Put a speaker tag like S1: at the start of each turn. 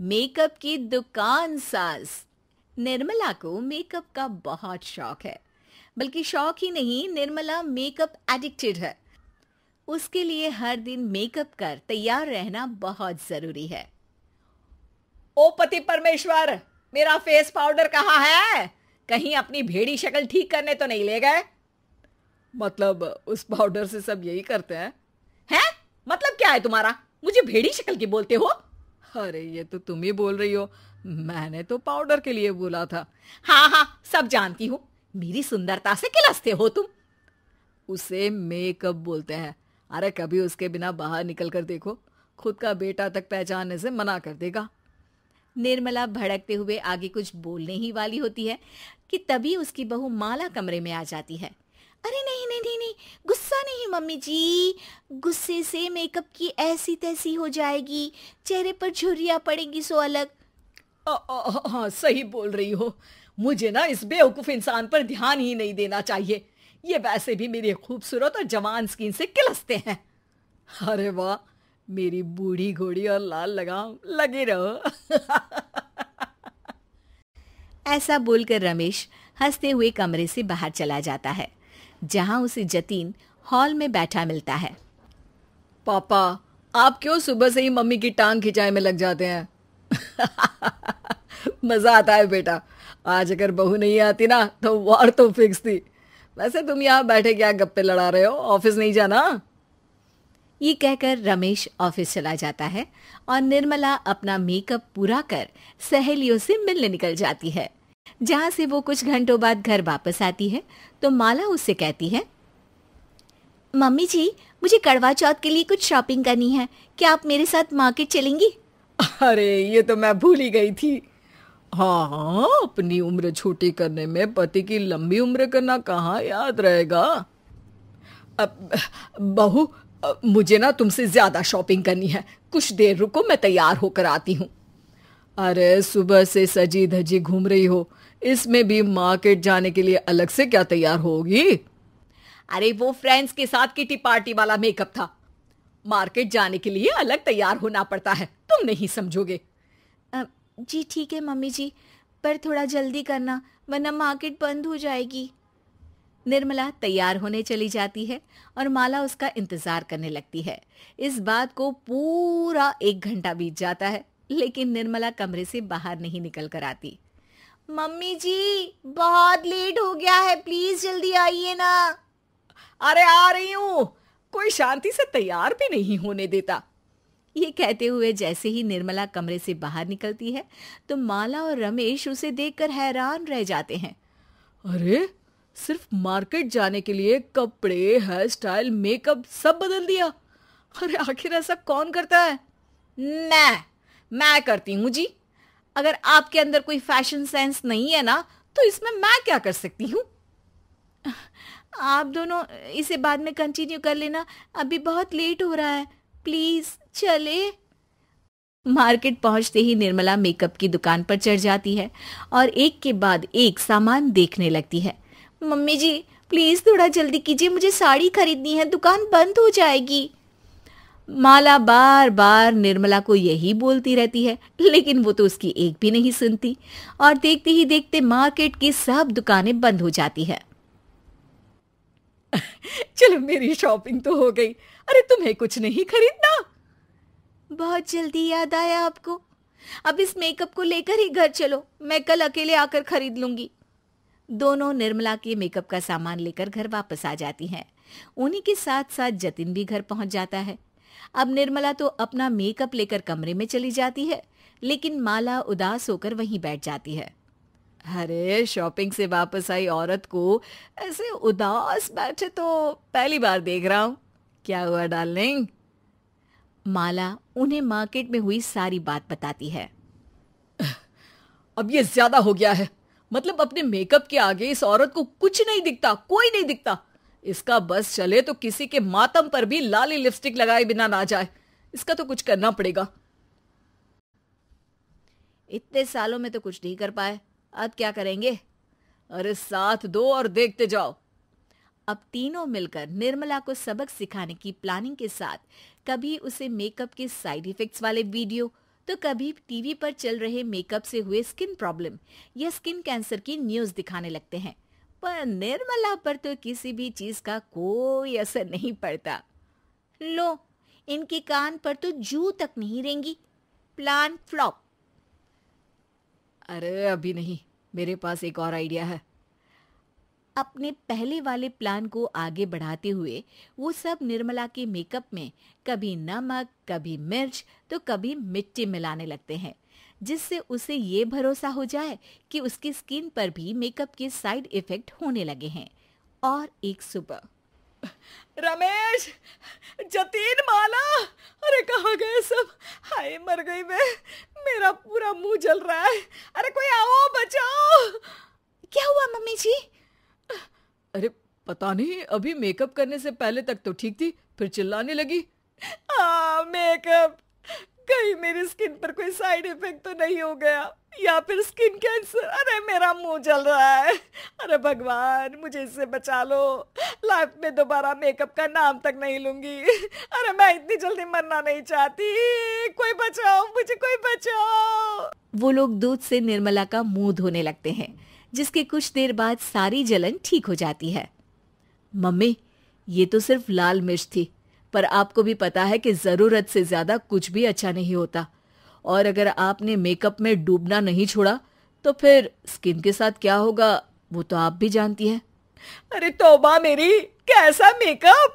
S1: makeup की दुकान सास निर्मला को मेकअप का बहुत शौक है बल्कि शौक ही नहीं निर्मला मेकअप एडिक्टेड है उसके लिए हर दिन मेकअप कर तैयार रहना बहुत जरूरी है ओ पति परमेश्वर मेरा फेस पाउडर कहाँ है कहीं अपनी भेड़ी शक्ल ठीक करने तो नहीं ले गए मतलब उस पाउडर से सब यही करते हैं हैं मतलब क्या है तुम्हारा मुझे भेड़ी शक्ल की बोलते हो अरे ये तो तुम ही बोल रही हो मैंने तो पाउडर के लिए बोला था हाँ हाँ सब जानती हूँ मेरी सुंदरता से किलसते हो तुम उसे मेकअप बोलते हैं अरे कभी उसके बिना बाहर निकल कर देखो खुद का बेटा तक पहचानने से मना कर देगा निर्मला भड़कते हुए आगे कुछ बोलने ही वाली होती है कि तभी उसकी बहू माला कमरे में आ जाती है अरे नहीं नहीं नहीं नहीं गुस्सा नहीं मम्मी जी गुस्से से मेकअप की ऐसी तैसी हो जाएगी चेहरे पर झुरिया पड़ेगी सो अलग हाँ सही बोल रही हो मुझे ना इस बेवकूफ़ इंसान पर ध्यान ही नहीं देना चाहिए ये वैसे भी मेरी खूबसूरत और जवान स्किन से किलसते हैं अरे वाह मेरी बूढ़ी घोड़ी और लाल लगाम लगे रहो ऐसा बोलकर रमेश हंसते हुए कमरे से बाहर चला जाता है जहां उसे जतीन हॉल में बैठा मिलता है पापा आप क्यों सुबह से ही मम्मी की टांग खिंचाई में लग जाते हैं मजा आता है बेटा आज अगर बहू नहीं आती ना तो वार तो फिक्स थी वैसे तुम यहां बैठे क्या गप्पे लड़ा रहे हो ऑफिस नहीं जाना ये कहकर रमेश ऑफिस चला जाता है और निर्मला अपना मेकअप पूरा कर सहेलियों से मिलने निकल जाती है जहां से वो कुछ घंटों बाद घर वापस आती है तो माला उससे कहती है मम्मी जी मुझे कड़वा चौथ के लिए कुछ शॉपिंग करनी है क्या आप मेरे साथ मार्केट चलेंगी अरे ये तो मैं भूल ही गई थी हाँ, हाँ अपनी उम्र छोटी करने में पति की लंबी उम्र करना कहाँ याद रहेगा बहू मुझे ना तुमसे ज्यादा शॉपिंग करनी है कुछ देर रुको मैं तैयार होकर आती हूँ अरे सुबह से सजी धजी घूम रही हो इसमें भी मार्केट जाने के लिए अलग से क्या तैयार होगी अरे वो फ्रेंड्स के साथ किटी पार्टी वाला मेकअप था मार्केट जाने के लिए अलग तैयार होना पड़ता है तुम नहीं समझोगे जी ठीक है मम्मी जी पर थोड़ा जल्दी करना वरना मार्केट बंद हो जाएगी निर्मला तैयार होने चली जाती है और माला उसका इंतजार करने लगती है इस बात को पूरा एक घंटा बीत जाता है लेकिन निर्मला कमरे से बाहर नहीं निकल कर आती मम्मी जी बहुत लेट हो गया है प्लीज जल्दी आइए ना अरे आ रही हूं कोई शांति से तैयार भी नहीं होने देता ये कहते हुए जैसे ही निर्मला कमरे से बाहर निकलती है तो माला और रमेश उसे देखकर हैरान रह जाते हैं अरे सिर्फ मार्केट जाने के लिए कपड़े हेयर स्टाइल मेकअप सब बदल दिया अरे आखिर ऐसा कौन करता है मैं मैं करती हूँ जी अगर आपके अंदर कोई फैशन सेंस नहीं है ना तो इसमें मैं क्या कर सकती हूँ आप दोनों इसे बाद में कंटिन्यू कर लेना अभी बहुत लेट हो रहा है प्लीज चले मार्केट पहुंचते ही निर्मला मेकअप की दुकान पर चढ़ जाती है और एक के बाद एक सामान देखने लगती है मम्मी जी प्लीज थोड़ा जल्दी कीजिए मुझे साड़ी खरीदनी है दुकान बंद हो जाएगी माला बार बार निर्मला को यही बोलती रहती है लेकिन वो तो उसकी एक भी नहीं सुनती और देखते ही देखते मार्केट की सब दुकानें बंद हो जाती है चलो मेरी शॉपिंग तो हो गई अरे तुम्हें कुछ नहीं खरीदना बहुत जल्दी याद आया आपको अब इस मेकअप को लेकर ही घर चलो मैं कल अकेले आकर खरीद लूंगी दोनों निर्मला के मेकअप का सामान लेकर घर वापस आ जाती हैं उन्हीं के साथ साथ जतिन भी घर पहुंच जाता है अब निर्मला तो अपना मेकअप लेकर कमरे में चली जाती है लेकिन माला उदास होकर वहीं बैठ जाती है अरे शॉपिंग से वापस आई औरत को ऐसे उदास बैठे तो पहली बार देख रहा हूं क्या हुआ डार्लिंग माला उन्हें मार्केट में हुई सारी बात बताती है अब ये ज्यादा हो गया है मतलब अपने मेकअप के आगे इस औरत को कुछ नहीं दिखता कोई नहीं दिखता इसका बस चले तो किसी के मातम पर भी लाली लिपस्टिक लगाए बिना ना जाए इसका तो कुछ करना पड़ेगा इतने सालों में तो कुछ नहीं कर पाए अब क्या करेंगे अरे साथ दो और देखते जाओ अब तीनों मिलकर निर्मला को सबक सिखाने की प्लानिंग के साथ कभी उसे मेकअप के साइड इफेक्ट्स वाले वीडियो तो कभी टीवी पर चल रहे मेकअप से हुए स्किन प्रॉब्लम या स्किन कैंसर की न्यूज दिखाने लगते हैं पर निर्मला पर तो किसी भी चीज का कोई असर नहीं पड़ता लो इनकी कान पर तो जू तक नहीं रहेंगी प्लान फ्लॉप अरे अभी नहीं मेरे पास एक और आइडिया है अपने पहले वाले प्लान को आगे बढ़ाते हुए वो सब निर्मला के मेकअप में कभी नमक कभी मिर्च तो कभी मिट्टी मिलाने लगते हैं जिससे उसे ये भरोसा हो जाए कि उसकी स्किन पर भी मेकअप के साइड इफेक्ट होने लगे हैं और एक सुबह रमेश जतीन माला अरे कहा गए सब हाय मर गई मैं मेरा पूरा मुंह जल रहा है अरे कोई आओ बचाओ क्या हुआ मम्मी जी अरे पता नहीं अभी मेकअप करने से पहले तक तो ठीक थी फिर चिल्लाने लगी हाँ, मेकअप कहीं मेरी स्किन पर कोई साइड इफेक्ट तो नहीं हो गया या फिर स्किन कैंसर अरे मेरा मुंह जल रहा है अरे भगवान मुझे इससे बचा लो लाइफ में दोबारा मेकअप का नाम तक नहीं लूंगी अरे मैं इतनी जल्दी मरना नहीं चाहती कोई बचाओ मुझे कोई बचाओ वो लोग दूध से निर्मला का मुंह धोने लगते हैं जिसके कुछ देर बाद सारी जलन ठीक हो जाती है मम्मी ये तो सिर्फ लाल मिर्च थी पर आपको भी पता है कि ज़रूरत से ज़्यादा कुछ भी अच्छा नहीं होता और अगर आपने मेकअप में डूबना नहीं छोड़ा तो फिर स्किन के साथ क्या होगा वो तो आप भी जानती हैं अरे तोबा मेरी कैसा मेकअप